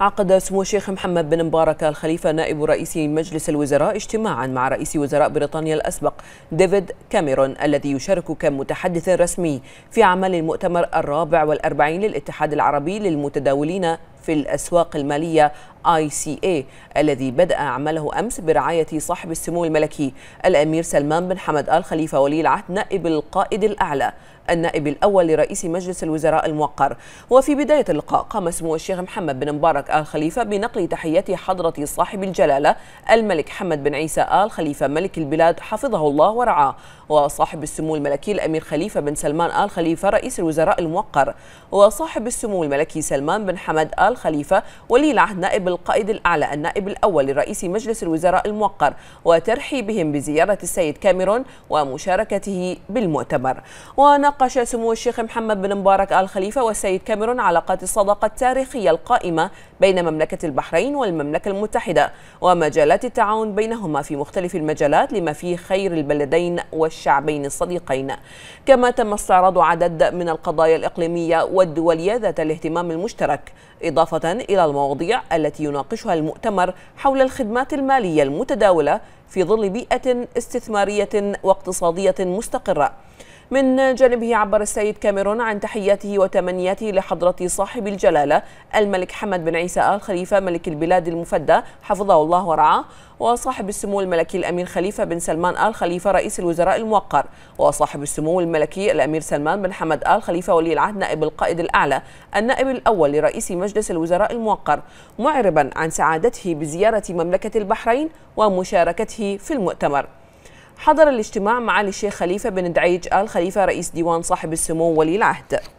عقد سمو الشيخ محمد بن مبارك الخليفة نائب رئيس مجلس الوزراء اجتماعا مع رئيس وزراء بريطانيا الأسبق ديفيد كاميرون الذي يشارك كمتحدث رسمي في عمل المؤتمر الرابع والأربعين للاتحاد العربي للمتداولين في الأسواق المالية ICA الذي بدأ عمله أمس برعاية صاحب السمو الملكي الأمير سلمان بن حمد آل خليفة ولي العهد نائب القائد الأعلى النائب الأول لرئيس مجلس الوزراء الموقر وفي بداية اللقاء قام سمو الشيخ محمد بن مبارك آل خليفة بنقل تحيات حضرة صاحب الجلالة الملك حمد بن عيسى آل خليفة ملك البلاد حفظه الله ورعاه وصاحب السمو الملكي الأمير خليفة بن سلمان آل خليفة رئيس الوزراء الموقر وصاحب السمو الملكي سلمان بن حمد آل الخليفة ولي العهد نائب القائد الأعلى النائب الأول لرئيس مجلس الوزراء الموقر وترحيبهم بزيارة السيد كاميرون ومشاركته بالمؤتمر وناقش سمو الشيخ محمد بن مبارك آل خليفة والسيد كاميرون علاقات الصداقة التاريخية القائمة بين مملكة البحرين والمملكة المتحدة ومجالات التعاون بينهما في مختلف المجالات لما فيه خير البلدين والشعبين الصديقين كما تم استعراض عدد من القضايا الإقليمية والدولية ذات الاهتمام المشترك إضافة إلى المواضيع التي يناقشها المؤتمر حول الخدمات المالية المتداولة في ظل بيئة استثمارية واقتصادية مستقرة من جانبه عبر السيد كاميرون عن تحياته وتمنياته لحضرة صاحب الجلالة الملك حمد بن عيسى آل خليفة ملك البلاد المفدى حفظه الله ورعاه وصاحب السمو الملكي الأمير خليفة بن سلمان آل خليفة رئيس الوزراء الموقر وصاحب السمو الملكي الأمير سلمان بن حمد آل خليفة ولي العهد نائب القائد الأعلى النائب الأول لرئيس مجلس الوزراء الموقر معربا عن سعادته بزيارة مملكة البحرين ومشاركته في المؤتمر حضر الاجتماع معالي الشيخ خليفة بن دعيج آل خليفة رئيس ديوان صاحب السمو ولي العهد